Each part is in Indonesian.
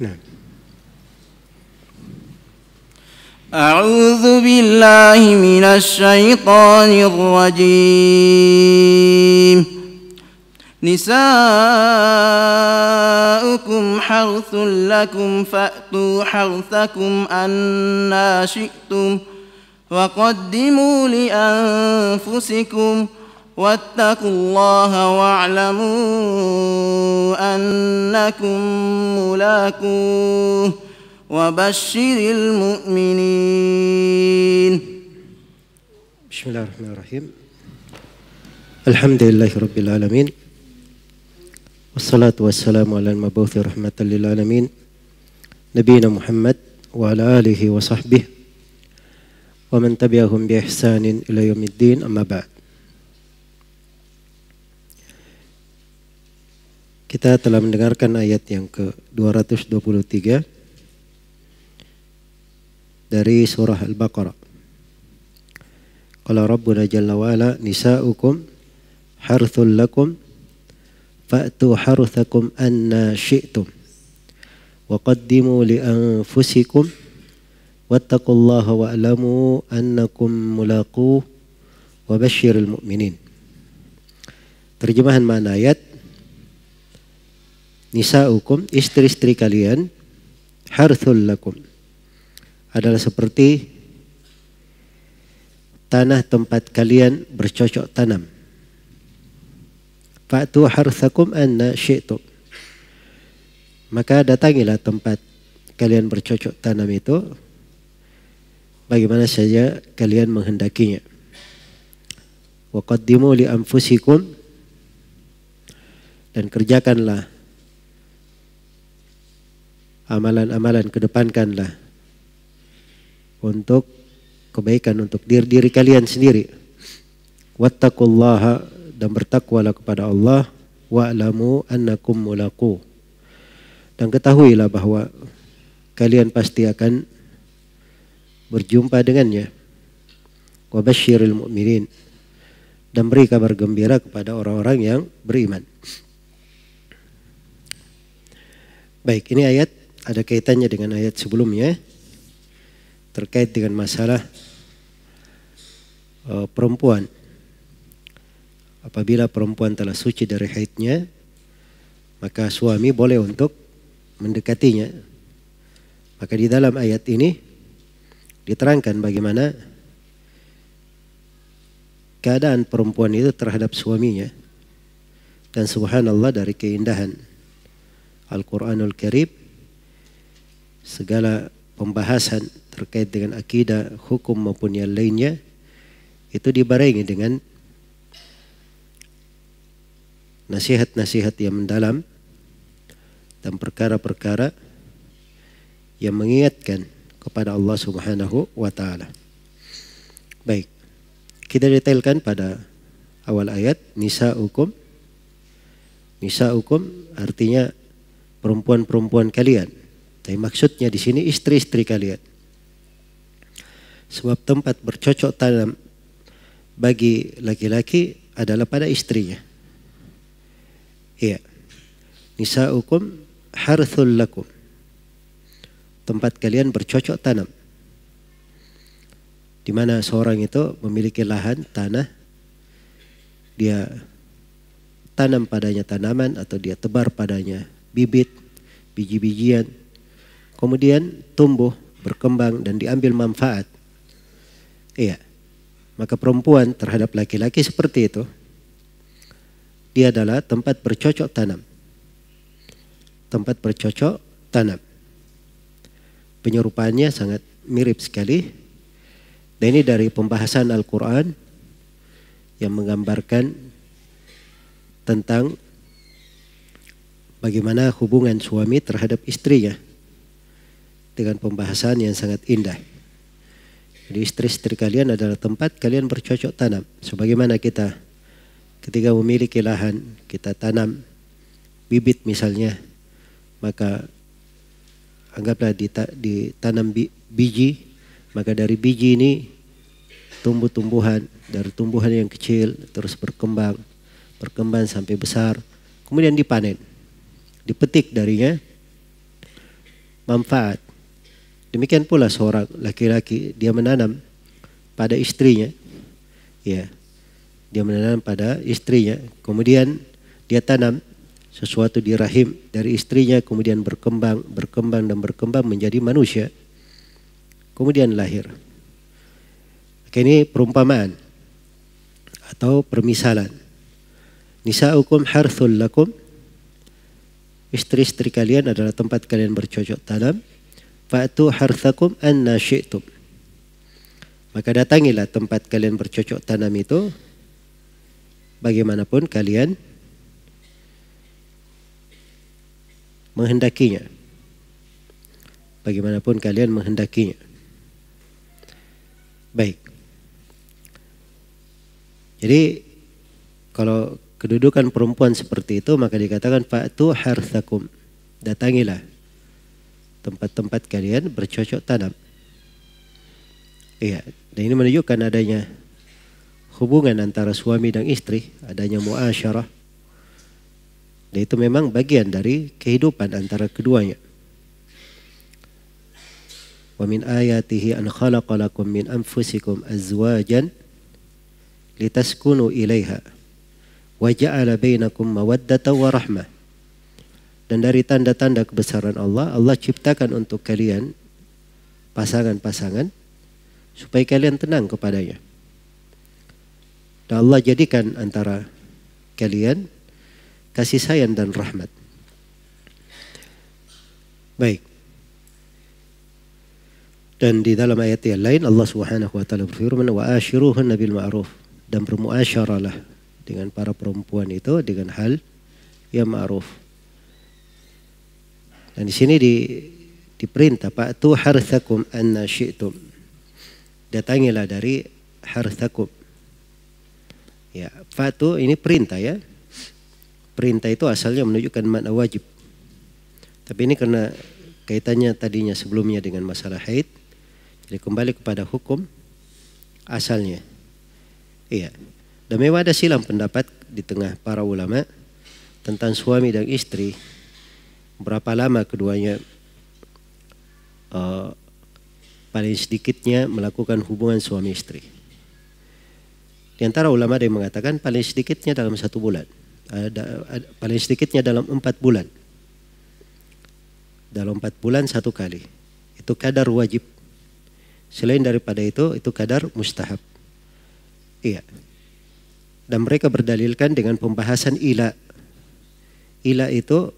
نعم أعوذ بالله من الشيطان الرجيم نساؤكم حرث لكم فأتوا حرثكم أنا شئتم وقدموا لأنفسكم ۖ واتقوا الله واعلموا انكم ملاكوه وبشر المؤمنين بسم الله الرحمن الرحيم الحمد لله رب العالمين والصلاة والسلام على المبعوث رحمة للعالمين نبينا محمد وعلى آله وصحبه ومن تبعهم بإحسان إلى يوم الدين أما بعد Kita telah mendengarkan ayat yang ke-223 dari surah Al-Baqarah. Qala Rabbuna Jalla wa'ala nisa'ukum harthul lakum fa'tu harthakum anna syi'tum wa qaddimu li anfusikum wattaqullaha wa'lamu annakum mulaquh wa basyiril mu'minin. Terjemahan makna ayat nisa'ukum istri-istri kalian harthul lakum adalah seperti tanah tempat kalian bercocok tanam. Fa'tu harthakum anna syi'tum. Maka datangilah tempat kalian bercocok tanam itu bagaimana saja kalian menghendakinya. Wa qaddimu li anfusikum dan kerjakanlah amalan-amalan kedepankanlah untuk kebaikan untuk diri, diri kalian sendiri. Wattaqullaha dan bertakwalah kepada Allah wa'lamu annakum mulaqu. Dan ketahuilah bahwa kalian pasti akan berjumpa dengannya. Wa basyiril mu'minin dan beri kabar gembira kepada orang-orang yang beriman. Baik, ini ayat ada kaitannya dengan ayat sebelumnya eh, terkait dengan masalah uh, perempuan. Apabila perempuan telah suci dari haidnya, maka suami boleh untuk mendekatinya. Maka di dalam ayat ini diterangkan bagaimana keadaan perempuan itu terhadap suaminya. Dan subhanallah dari keindahan Al-Quranul Karim segala pembahasan terkait dengan akidah, hukum maupun yang lainnya itu dibarengi dengan nasihat-nasihat yang mendalam dan perkara-perkara yang mengingatkan kepada Allah Subhanahu wa taala. Baik. Kita detailkan pada awal ayat nisa hukum. Nisa hukum artinya perempuan-perempuan kalian tapi maksudnya di sini istri-istri kalian. Sebab tempat bercocok tanam bagi laki-laki adalah pada istrinya. Iya. Nisa'ukum harthul lakum. Tempat kalian bercocok tanam. Di mana seorang itu memiliki lahan tanah dia tanam padanya tanaman atau dia tebar padanya bibit, biji-bijian kemudian tumbuh, berkembang dan diambil manfaat. Iya. Maka perempuan terhadap laki-laki seperti itu. Dia adalah tempat bercocok tanam. Tempat bercocok tanam. Penyerupaannya sangat mirip sekali. Dan ini dari pembahasan Al-Quran yang menggambarkan tentang bagaimana hubungan suami terhadap istrinya dengan pembahasan yang sangat indah. Jadi istri-istri kalian adalah tempat kalian bercocok tanam. Sebagaimana kita ketika memiliki lahan, kita tanam bibit misalnya, maka anggaplah ditanam biji, maka dari biji ini tumbuh-tumbuhan, dari tumbuhan yang kecil terus berkembang, berkembang sampai besar, kemudian dipanen, dipetik darinya manfaat Demikian pula seorang laki-laki dia menanam pada istrinya. Ya. Dia menanam pada istrinya. Kemudian dia tanam sesuatu di rahim dari istrinya kemudian berkembang, berkembang dan berkembang menjadi manusia. Kemudian lahir. Oke, ini perumpamaan atau permisalan. Nisa'ukum harthul lakum. Istri-istri kalian adalah tempat kalian bercocok tanam Fa'tu harthakum anna syi'tum. Maka datangilah tempat kalian bercocok tanam itu bagaimanapun kalian menghendakinya. Bagaimanapun kalian menghendakinya. Baik. Jadi kalau kedudukan perempuan seperti itu maka dikatakan fa'tu harthakum. Datangilah tempat-tempat kalian bercocok tanam. Iya, dan ini menunjukkan adanya hubungan antara suami dan istri, adanya muasyarah. Dan itu memang bagian dari kehidupan antara keduanya. Wa min ayatihi an khalaqa lakum min anfusikum azwajan litaskunu ilaiha wa ja'ala bainakum mawaddatan wa rahmah. Dan dari tanda-tanda kebesaran Allah, Allah ciptakan untuk kalian pasangan-pasangan supaya kalian tenang kepadanya. Dan Allah jadikan antara kalian kasih sayang dan rahmat. Baik. Dan di dalam ayat yang lain Allah Subhanahu wa taala berfirman wa ashiruhunna bil ma'ruf dan bermuasyaralah dengan para perempuan itu dengan hal yang ma'ruf. Dan nah, di sini di diperintah Pak tu harthakum anna syi'tum. Datangilah dari harthakum. Ya, Pak fatu ini perintah ya. Perintah itu asalnya menunjukkan makna wajib. Tapi ini karena kaitannya tadinya sebelumnya dengan masalah haid. Jadi kembali kepada hukum asalnya. Iya. Dan memang ada silang pendapat di tengah para ulama tentang suami dan istri berapa lama keduanya uh, paling sedikitnya melakukan hubungan suami istri. Di antara ulama ada yang mengatakan paling sedikitnya dalam satu bulan, ada, ada, paling sedikitnya dalam empat bulan. Dalam empat bulan satu kali. Itu kadar wajib. Selain daripada itu, itu kadar mustahab. Iya. Dan mereka berdalilkan dengan pembahasan ila. Ila itu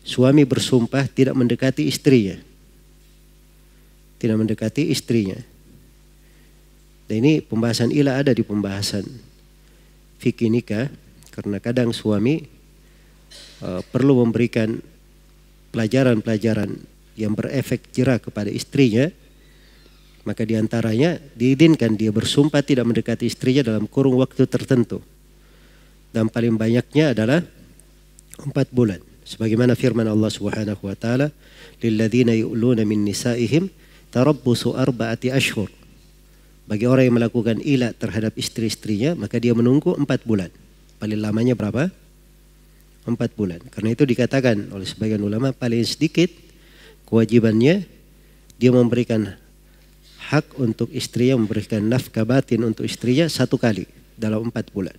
Suami bersumpah tidak mendekati istrinya. Tidak mendekati istrinya. Dan ini pembahasan ilah ada di pembahasan fikih nikah. Karena kadang suami uh, perlu memberikan pelajaran-pelajaran yang berefek jerah kepada istrinya. Maka diantaranya diizinkan dia bersumpah tidak mendekati istrinya dalam kurung waktu tertentu. Dan paling banyaknya adalah empat bulan sebagaimana firman Allah Subhanahu wa taala lilladzina yu'luna min nisaihim tarabbusu arba'ati ashhur bagi orang yang melakukan ila terhadap istri-istrinya maka dia menunggu empat bulan paling lamanya berapa empat bulan karena itu dikatakan oleh sebagian ulama paling sedikit kewajibannya dia memberikan hak untuk istrinya memberikan nafkah batin untuk istrinya satu kali dalam empat bulan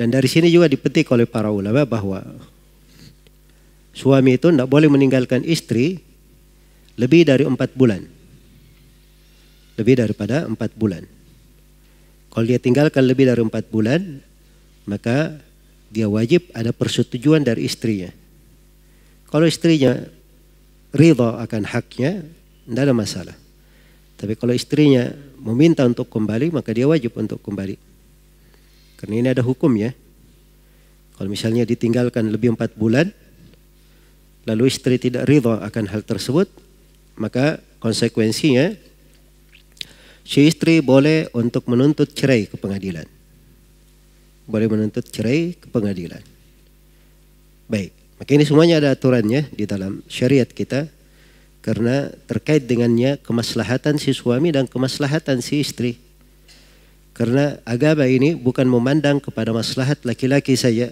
dan dari sini juga dipetik oleh para ulama bahwa suami itu tidak boleh meninggalkan istri lebih dari empat bulan. Lebih daripada empat bulan. Kalau dia tinggalkan lebih dari empat bulan, maka dia wajib ada persetujuan dari istrinya. Kalau istrinya ridho akan haknya, tidak ada masalah. Tapi kalau istrinya meminta untuk kembali, maka dia wajib untuk kembali. Karena ini ada hukum ya. Kalau misalnya ditinggalkan lebih empat bulan, lalu istri tidak ridho akan hal tersebut, maka konsekuensinya si istri boleh untuk menuntut cerai ke pengadilan. Boleh menuntut cerai ke pengadilan. Baik, maka ini semuanya ada aturannya di dalam syariat kita karena terkait dengannya kemaslahatan si suami dan kemaslahatan si istri. Karena agama ini bukan memandang kepada maslahat laki-laki saya,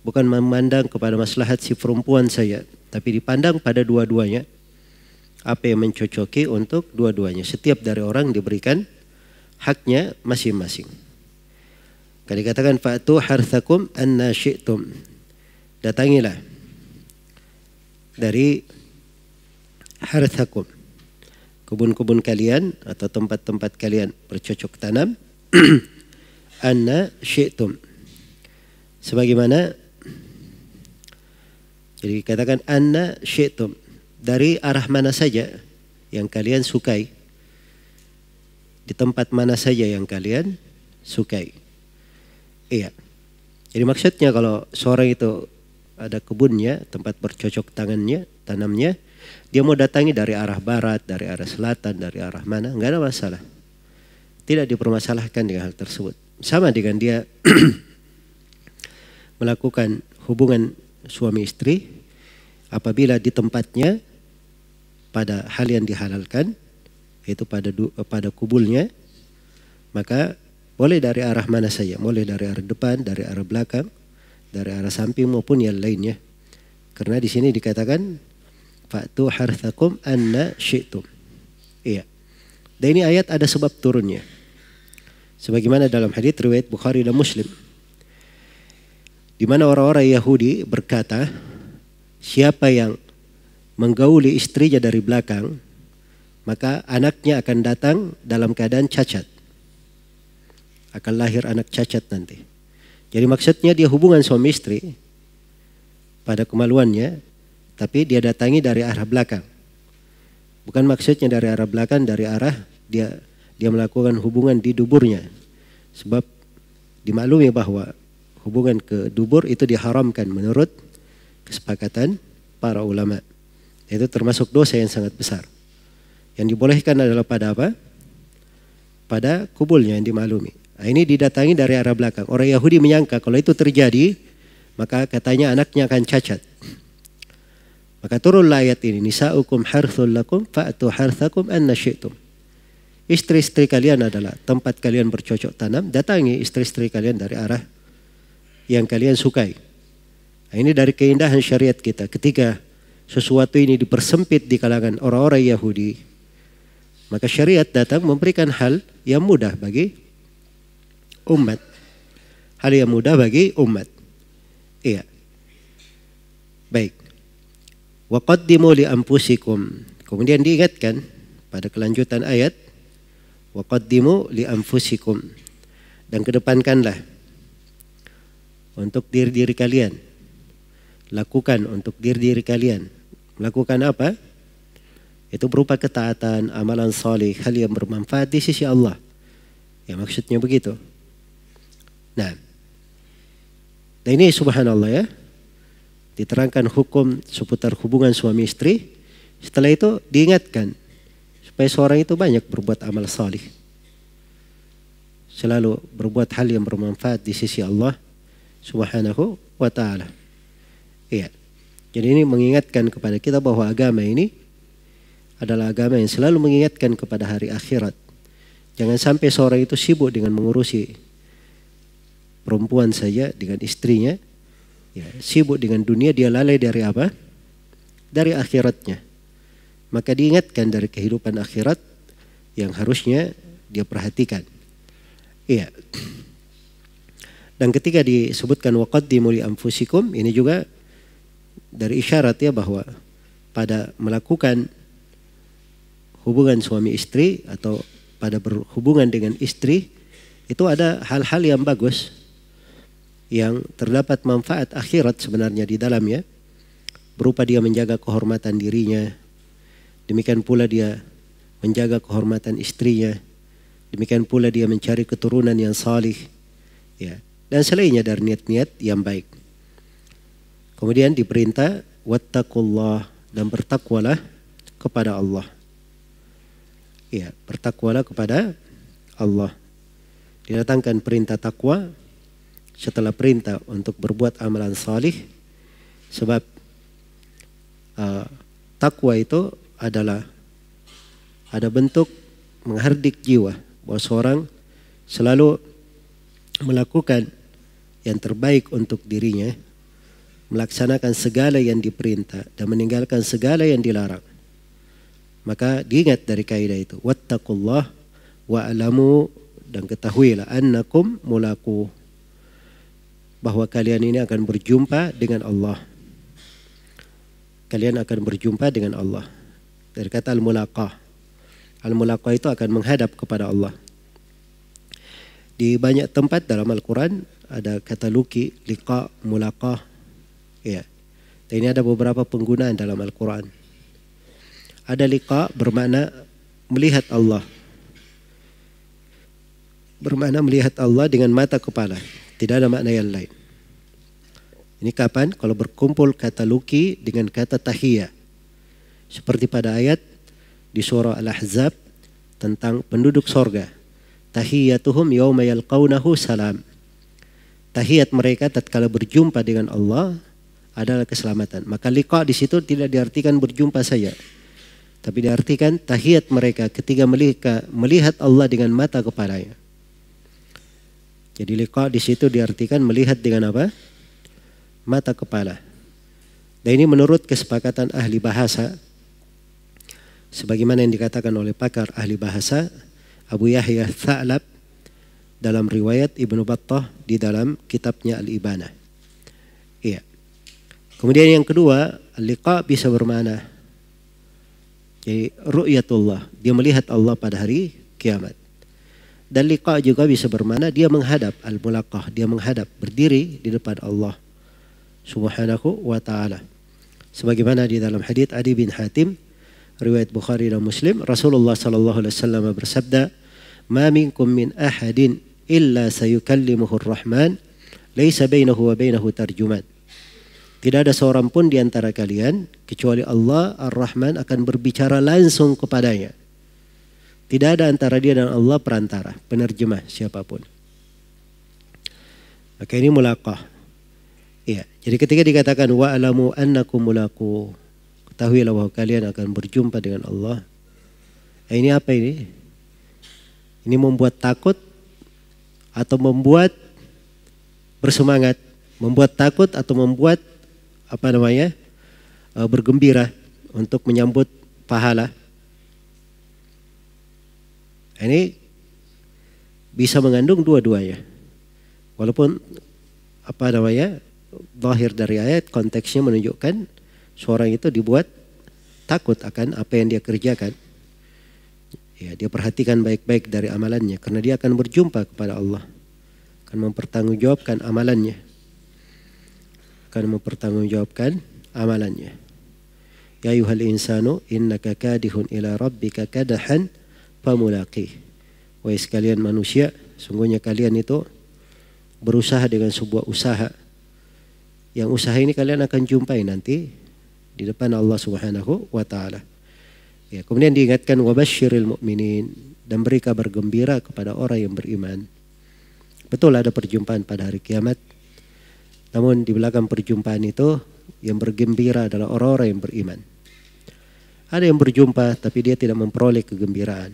bukan memandang kepada maslahat si perempuan saya, tapi dipandang pada dua-duanya. Apa yang mencocoki untuk dua-duanya. Setiap dari orang diberikan haknya masing-masing. Kali dikatakan fa'tu harthakum anna syi'tum. Datangilah dari harthakum kebun-kebun kalian atau tempat-tempat kalian bercocok tanam anna syi'tum sebagaimana jadi katakan anna syi'tum dari arah mana saja yang kalian sukai di tempat mana saja yang kalian sukai iya jadi maksudnya kalau seorang itu ada kebunnya tempat bercocok tangannya tanamnya dia mau datangi dari arah barat, dari arah selatan, dari arah mana, nggak ada masalah. Tidak dipermasalahkan dengan hal tersebut. Sama dengan dia melakukan hubungan suami istri, apabila di tempatnya pada hal yang dihalalkan, yaitu pada pada kubulnya, maka boleh dari arah mana saja, boleh dari arah depan, dari arah belakang, dari arah samping maupun yang lainnya. Karena di sini dikatakan Fa'tu harthakum anna syi'tum. Iya. Dan ini ayat ada sebab turunnya. Sebagaimana dalam hadis riwayat Bukhari dan Muslim. Di mana orang-orang Yahudi berkata, siapa yang menggauli istrinya dari belakang, maka anaknya akan datang dalam keadaan cacat. Akan lahir anak cacat nanti. Jadi maksudnya dia hubungan suami istri pada kemaluannya tapi dia datangi dari arah belakang. Bukan maksudnya dari arah belakang, dari arah dia dia melakukan hubungan di duburnya. Sebab dimaklumi bahwa hubungan ke dubur itu diharamkan menurut kesepakatan para ulama. Itu termasuk dosa yang sangat besar. Yang dibolehkan adalah pada apa? Pada kubulnya yang dimaklumi. Nah, ini didatangi dari arah belakang. Orang Yahudi menyangka kalau itu terjadi, maka katanya anaknya akan cacat. Maka turunlah ayat ini, nisa'ukum harthul lakum fa'tu harthakum anna syi'tum. Istri-istri kalian adalah tempat kalian bercocok tanam, datangi istri-istri kalian dari arah yang kalian sukai. Nah, ini dari keindahan syariat kita. Ketika sesuatu ini dipersempit di kalangan orang-orang Yahudi, maka syariat datang memberikan hal yang mudah bagi umat. Hal yang mudah bagi umat. Iya. Baik. Waqaddimu li anfusikum. Kemudian diingatkan pada kelanjutan ayat waqaddimu li anfusikum Dan kedepankanlah untuk diri-diri kalian. Lakukan untuk diri-diri kalian. Melakukan apa? Itu berupa ketaatan, amalan salih, hal yang bermanfaat di sisi Allah. Ya maksudnya begitu. Nah, dan nah ini subhanallah ya diterangkan hukum seputar hubungan suami istri. Setelah itu diingatkan supaya seorang itu banyak berbuat amal salih. Selalu berbuat hal yang bermanfaat di sisi Allah Subhanahu wa taala. Iya. Jadi ini mengingatkan kepada kita bahwa agama ini adalah agama yang selalu mengingatkan kepada hari akhirat. Jangan sampai seorang itu sibuk dengan mengurusi perempuan saja dengan istrinya, ya, sibuk dengan dunia dia lalai dari apa? Dari akhiratnya. Maka diingatkan dari kehidupan akhirat yang harusnya dia perhatikan. Iya. Dan ketika disebutkan wakat dimuli amfusikum ini juga dari isyarat ya bahwa pada melakukan hubungan suami istri atau pada berhubungan dengan istri itu ada hal-hal yang bagus yang terdapat manfaat akhirat sebenarnya di dalamnya berupa dia menjaga kehormatan dirinya demikian pula dia menjaga kehormatan istrinya demikian pula dia mencari keturunan yang salih ya dan selainnya dari niat-niat yang baik kemudian diperintah wattaqullah dan bertakwalah kepada Allah ya bertakwalah kepada Allah didatangkan perintah takwa setelah perintah untuk berbuat amalan salih sebab uh, takwa itu adalah ada bentuk menghardik jiwa bahwa seorang selalu melakukan yang terbaik untuk dirinya melaksanakan segala yang diperintah dan meninggalkan segala yang dilarang maka diingat dari kaidah itu wattaqullah wa alamu dan ketahuilah annakum mulaku bahwa kalian ini akan berjumpa dengan Allah. Kalian akan berjumpa dengan Allah. Dari kata al-mulaqah. Al-mulaqah itu akan menghadap kepada Allah. Di banyak tempat dalam Al-Quran ada kata luki, liqa, mulaqah. Ya. Dan ini ada beberapa penggunaan dalam Al-Quran. Ada liqa bermakna melihat Allah. Bermakna melihat Allah dengan mata kepala tidak ada makna yang lain. Ini kapan? Kalau berkumpul kata luki dengan kata tahiyya. Seperti pada ayat di surah Al-Ahzab tentang penduduk sorga. Tahiyyatuhum yawma yalqawnahu salam. Tahiyat mereka tatkala berjumpa dengan Allah adalah keselamatan. Maka liqa di situ tidak diartikan berjumpa saja. Tapi diartikan tahiyat mereka ketika melihat, Allah dengan mata kepadanya. Jadi liqa di situ diartikan melihat dengan apa? Mata kepala. Dan ini menurut kesepakatan ahli bahasa. Sebagaimana yang dikatakan oleh pakar ahli bahasa Abu Yahya Tha'lab dalam riwayat Ibnu Battah di dalam kitabnya Al-Ibana. Iya. Kemudian yang kedua, liqa bisa bermana. jadi ru'yatullah, dia melihat Allah pada hari kiamat. Dan liqa juga bisa bermana dia menghadap al-mulaqah, dia menghadap berdiri di depan Allah Subhanahu wa taala. Sebagaimana di dalam hadits Adi bin Hatim riwayat Bukhari dan Muslim, Rasulullah sallallahu alaihi wasallam bersabda, "Ma minkum min ahadin illa sayukallimuhu ar-Rahman, laisa bainahu wa bainahu tarjuman." Tidak ada seorang pun di antara kalian kecuali Allah Ar-Rahman akan berbicara langsung kepadanya. Tidak ada antara dia dan Allah perantara, penerjemah siapapun. Oke ini mulaqah. Iya, jadi ketika dikatakan wa alamu annakum mulaku, ketahuilah bahwa kalian akan berjumpa dengan Allah. Eh, ini apa ini? Ini membuat takut atau membuat bersemangat, membuat takut atau membuat apa namanya? Eh, bergembira untuk menyambut pahala. Ini bisa mengandung dua-duanya. Walaupun apa namanya lahir dari ayat konteksnya menunjukkan seorang itu dibuat takut akan apa yang dia kerjakan. Ya, dia perhatikan baik-baik dari amalannya karena dia akan berjumpa kepada Allah. Akan mempertanggungjawabkan amalannya. Akan mempertanggungjawabkan amalannya. Ya yuhal insanu innaka kadihun ila rabbika kadahan pemulaki. Wahai sekalian manusia, sungguhnya kalian itu berusaha dengan sebuah usaha. Yang usaha ini kalian akan jumpai nanti di depan Allah Subhanahu wa taala. Ya, kemudian diingatkan wabashiril mukminin dan beri kabar gembira kepada orang yang beriman. Betul ada perjumpaan pada hari kiamat. Namun di belakang perjumpaan itu yang bergembira adalah orang-orang yang beriman. Ada yang berjumpa tapi dia tidak memperoleh kegembiraan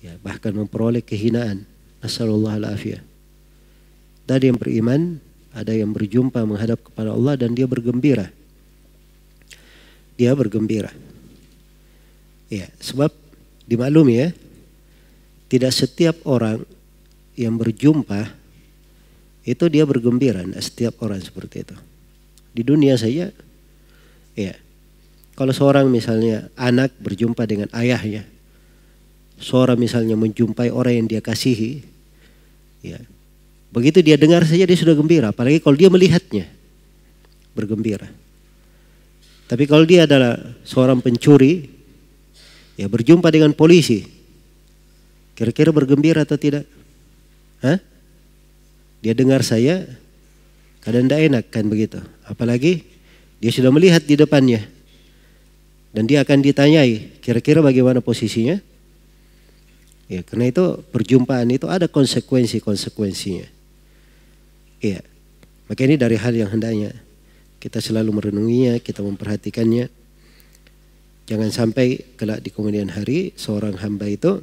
ya, bahkan memperoleh kehinaan. Nasallallahu alafiyah. Tadi yang beriman, ada yang berjumpa menghadap kepada Allah dan dia bergembira. Dia bergembira. Ya, sebab dimaklumi ya, tidak setiap orang yang berjumpa itu dia bergembira, Nah, setiap orang seperti itu. Di dunia saja, ya. Kalau seorang misalnya anak berjumpa dengan ayahnya, suara misalnya menjumpai orang yang dia kasihi, ya, begitu dia dengar saja dia sudah gembira, apalagi kalau dia melihatnya bergembira. Tapi kalau dia adalah seorang pencuri, ya berjumpa dengan polisi, kira-kira bergembira atau tidak? Hah? Dia dengar saya, kadang tidak enak kan begitu. Apalagi dia sudah melihat di depannya, dan dia akan ditanyai kira-kira bagaimana posisinya Ya, karena itu perjumpaan itu ada konsekuensi-konsekuensinya. ya Maka ini dari hal yang hendaknya kita selalu merenunginya, kita memperhatikannya. Jangan sampai kelak di kemudian hari seorang hamba itu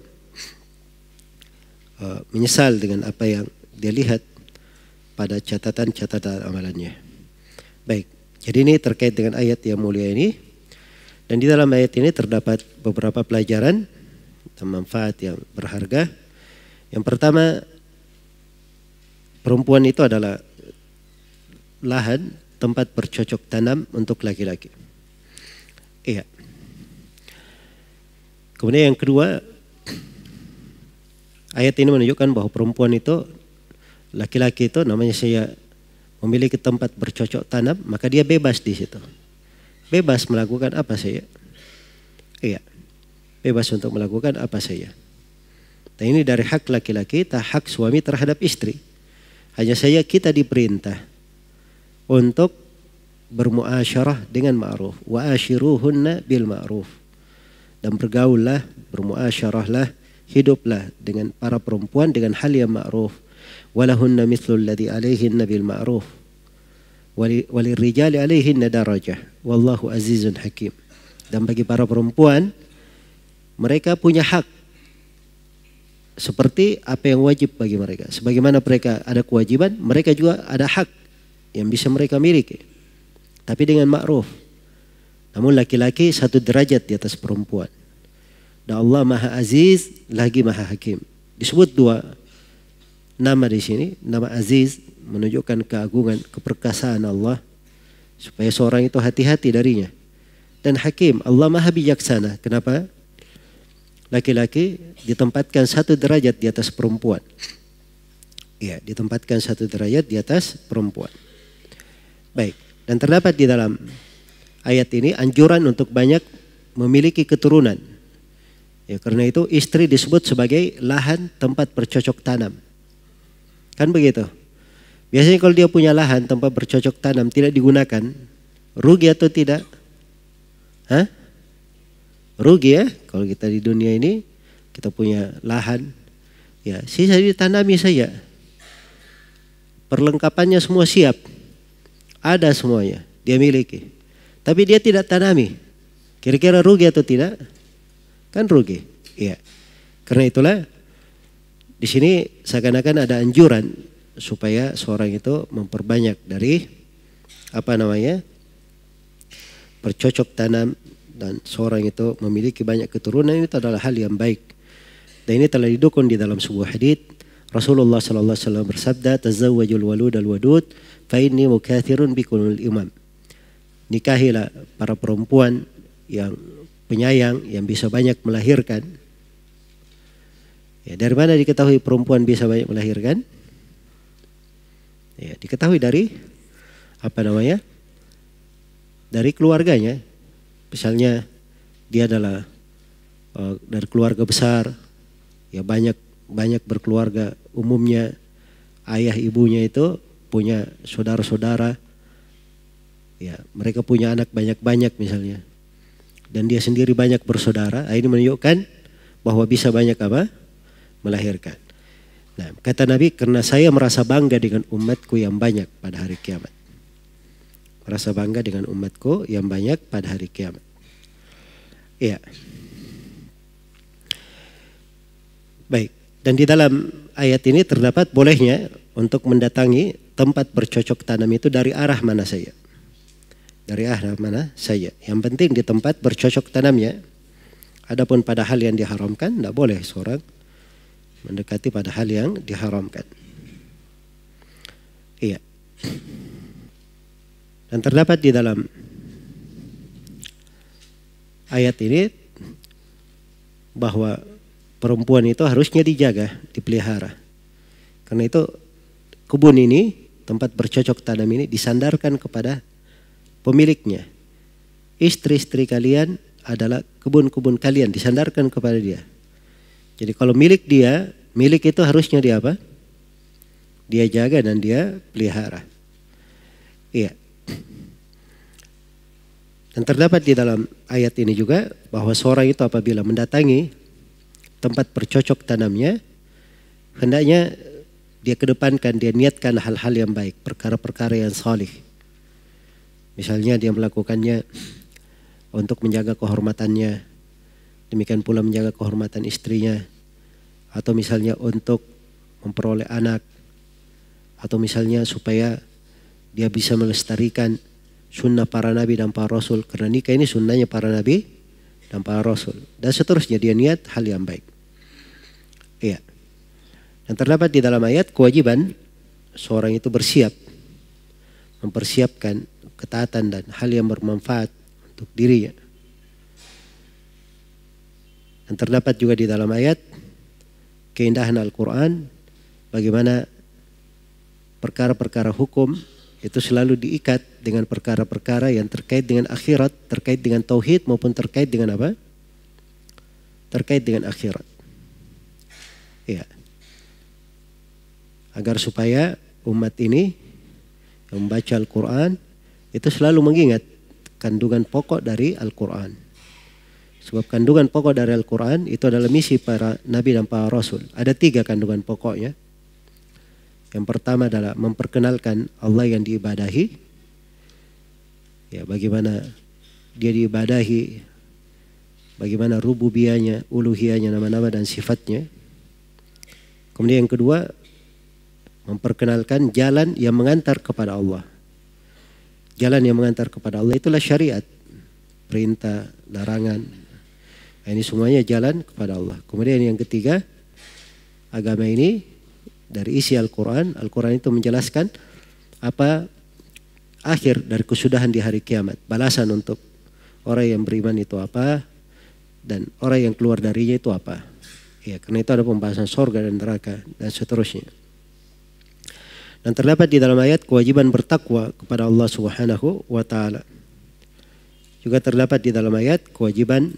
uh, menyesal dengan apa yang dia lihat pada catatan-catatan amalannya. Baik, jadi ini terkait dengan ayat yang mulia ini. Dan di dalam ayat ini terdapat beberapa pelajaran atau manfaat yang berharga. Yang pertama, perempuan itu adalah lahan tempat bercocok tanam untuk laki-laki. Iya. Kemudian yang kedua, ayat ini menunjukkan bahwa perempuan itu, laki-laki itu namanya saya memiliki tempat bercocok tanam, maka dia bebas di situ. Bebas melakukan apa saya. Iya bebas untuk melakukan apa saja. Dan ini dari hak laki-laki, tak hak suami terhadap istri. Hanya saja kita diperintah untuk bermuasyarah dengan ma'ruf. Wa ashiruhunna bil ma'ruf. Dan bergaullah, bermuasyarahlah, hiduplah dengan para perempuan dengan hal yang ma'ruf. Walahunna mislul ladhi alaihinna bil ma'ruf. Walirrijali alaihinna darajah. Wallahu azizun hakim. Dan bagi para perempuan, mereka punya hak seperti apa yang wajib bagi mereka. Sebagaimana mereka ada kewajiban, mereka juga ada hak yang bisa mereka miliki. Tapi dengan ma'ruf. Namun laki-laki satu derajat di atas perempuan. Dan Allah Maha Aziz lagi Maha Hakim. Disebut dua nama di sini, nama Aziz menunjukkan keagungan, keperkasaan Allah supaya seorang itu hati-hati darinya. Dan Hakim, Allah Maha Bijaksana. Kenapa? laki-laki ditempatkan satu derajat di atas perempuan. Ya, ditempatkan satu derajat di atas perempuan. Baik, dan terdapat di dalam ayat ini anjuran untuk banyak memiliki keturunan. Ya, karena itu istri disebut sebagai lahan tempat bercocok tanam. Kan begitu? Biasanya kalau dia punya lahan tempat bercocok tanam tidak digunakan, rugi atau tidak? Hah? rugi ya kalau kita di dunia ini kita punya lahan ya sisa ditanami saja perlengkapannya semua siap ada semuanya dia miliki tapi dia tidak tanami kira-kira rugi atau tidak kan rugi ya karena itulah di sini seakan-akan ada anjuran supaya seorang itu memperbanyak dari apa namanya bercocok tanam dan seorang itu memiliki banyak keturunan itu adalah hal yang baik. Dan ini telah didukung di dalam sebuah hadis Rasulullah sallallahu alaihi wasallam bersabda, "Tazawwajul walud al wadud fa inni mukathirun bikumul imam." Nikahilah para perempuan yang penyayang yang bisa banyak melahirkan. Ya, dari mana diketahui perempuan bisa banyak melahirkan? Ya, diketahui dari apa namanya? Dari keluarganya misalnya dia adalah uh, dari keluarga besar, ya banyak banyak berkeluarga umumnya ayah ibunya itu punya saudara-saudara, ya mereka punya anak banyak-banyak misalnya, dan dia sendiri banyak bersaudara, nah, ini menunjukkan bahwa bisa banyak apa melahirkan. Nah, kata Nabi, karena saya merasa bangga dengan umatku yang banyak pada hari kiamat rasa bangga dengan umatku yang banyak pada hari kiamat. Iya. Baik, dan di dalam ayat ini terdapat bolehnya untuk mendatangi tempat bercocok tanam itu dari arah mana saya. Dari arah mana saya. Yang penting di tempat bercocok tanamnya. Adapun pada hal yang diharamkan, tidak boleh seorang mendekati pada hal yang diharamkan. Iya. Dan terdapat di dalam ayat ini bahwa perempuan itu harusnya dijaga, dipelihara. Karena itu kebun ini, tempat bercocok tanam ini disandarkan kepada pemiliknya. Istri-istri kalian adalah kebun-kebun kalian, disandarkan kepada dia. Jadi kalau milik dia, milik itu harusnya dia apa? Dia jaga dan dia pelihara. Iya. Yang terdapat di dalam ayat ini juga bahwa seorang itu apabila mendatangi tempat bercocok tanamnya, hendaknya dia kedepankan, dia niatkan hal-hal yang baik, perkara-perkara yang salih. Misalnya dia melakukannya untuk menjaga kehormatannya, demikian pula menjaga kehormatan istrinya, atau misalnya untuk memperoleh anak, atau misalnya supaya dia bisa melestarikan sunnah para nabi dan para rasul karena nikah ini sunnahnya para nabi dan para rasul dan seterusnya dia niat hal yang baik iya dan terdapat di dalam ayat kewajiban seorang itu bersiap mempersiapkan ketaatan dan hal yang bermanfaat untuk dirinya dan terdapat juga di dalam ayat keindahan Al-Quran bagaimana perkara-perkara hukum itu selalu diikat dengan perkara-perkara yang terkait dengan akhirat, terkait dengan tauhid maupun terkait dengan apa? Terkait dengan akhirat. Ya. Agar supaya umat ini yang membaca Al-Qur'an itu selalu mengingat kandungan pokok dari Al-Qur'an. Sebab kandungan pokok dari Al-Qur'an itu adalah misi para nabi dan para rasul. Ada tiga kandungan pokoknya yang pertama adalah memperkenalkan Allah yang diibadahi. Ya, bagaimana dia diibadahi, bagaimana rububianya, uluhianya, nama-nama dan sifatnya. Kemudian yang kedua, memperkenalkan jalan yang mengantar kepada Allah. Jalan yang mengantar kepada Allah itulah syariat, perintah, larangan. Nah, ini semuanya jalan kepada Allah. Kemudian yang ketiga, agama ini dari isi Al-Quran. Al-Quran itu menjelaskan apa akhir dari kesudahan di hari kiamat. Balasan untuk orang yang beriman itu apa dan orang yang keluar darinya itu apa. Ya, karena itu ada pembahasan sorga dan neraka dan seterusnya. Dan terdapat di dalam ayat kewajiban bertakwa kepada Allah Subhanahu wa taala. Juga terdapat di dalam ayat kewajiban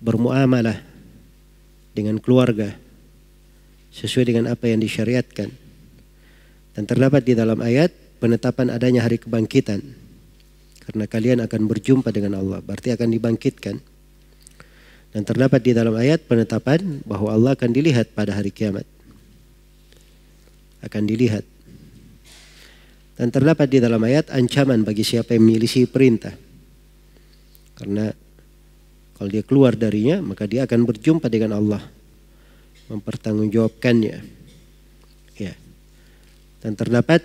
bermuamalah dengan keluarga, sesuai dengan apa yang disyariatkan. Dan terdapat di dalam ayat penetapan adanya hari kebangkitan. Karena kalian akan berjumpa dengan Allah, berarti akan dibangkitkan. Dan terdapat di dalam ayat penetapan bahwa Allah akan dilihat pada hari kiamat. Akan dilihat. Dan terdapat di dalam ayat ancaman bagi siapa yang menyelisih perintah. Karena kalau dia keluar darinya, maka dia akan berjumpa dengan Allah mempertanggungjawabkannya. Ya. Dan terdapat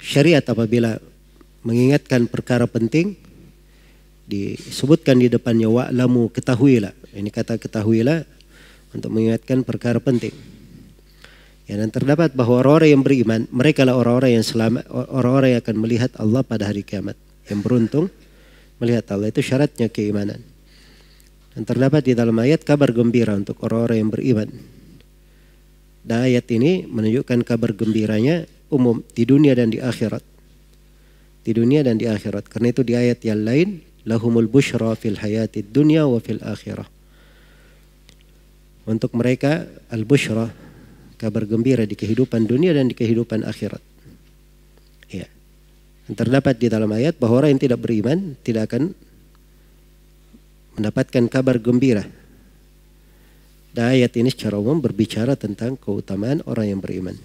syariat apabila mengingatkan perkara penting disebutkan di depannya wa'lamu ketahuilah. Ini kata ketahuilah untuk mengingatkan perkara penting. Ya, dan terdapat bahwa orang-orang yang beriman, mereka lah orang-orang yang selamat, orang-orang yang akan melihat Allah pada hari kiamat. Yang beruntung melihat Allah itu syaratnya keimanan. Dan terdapat di dalam ayat kabar gembira untuk orang-orang yang beriman. Dan ayat ini menunjukkan kabar gembiranya umum di dunia dan di akhirat. Di dunia dan di akhirat. Karena itu di ayat yang lain, lahumul bushra fil hayati dunya wa fil akhirah. Untuk mereka al-bushra, kabar gembira di kehidupan dunia dan di kehidupan akhirat. Ya. Yang terdapat di dalam ayat bahwa orang yang tidak beriman tidak akan mendapatkan kabar gembira. Dan ayat ini secara umum berbicara tentang keutamaan orang yang beriman.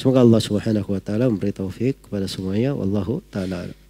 Semoga Allah Subhanahu wa taala memberi taufik kepada semuanya. Wallahu taala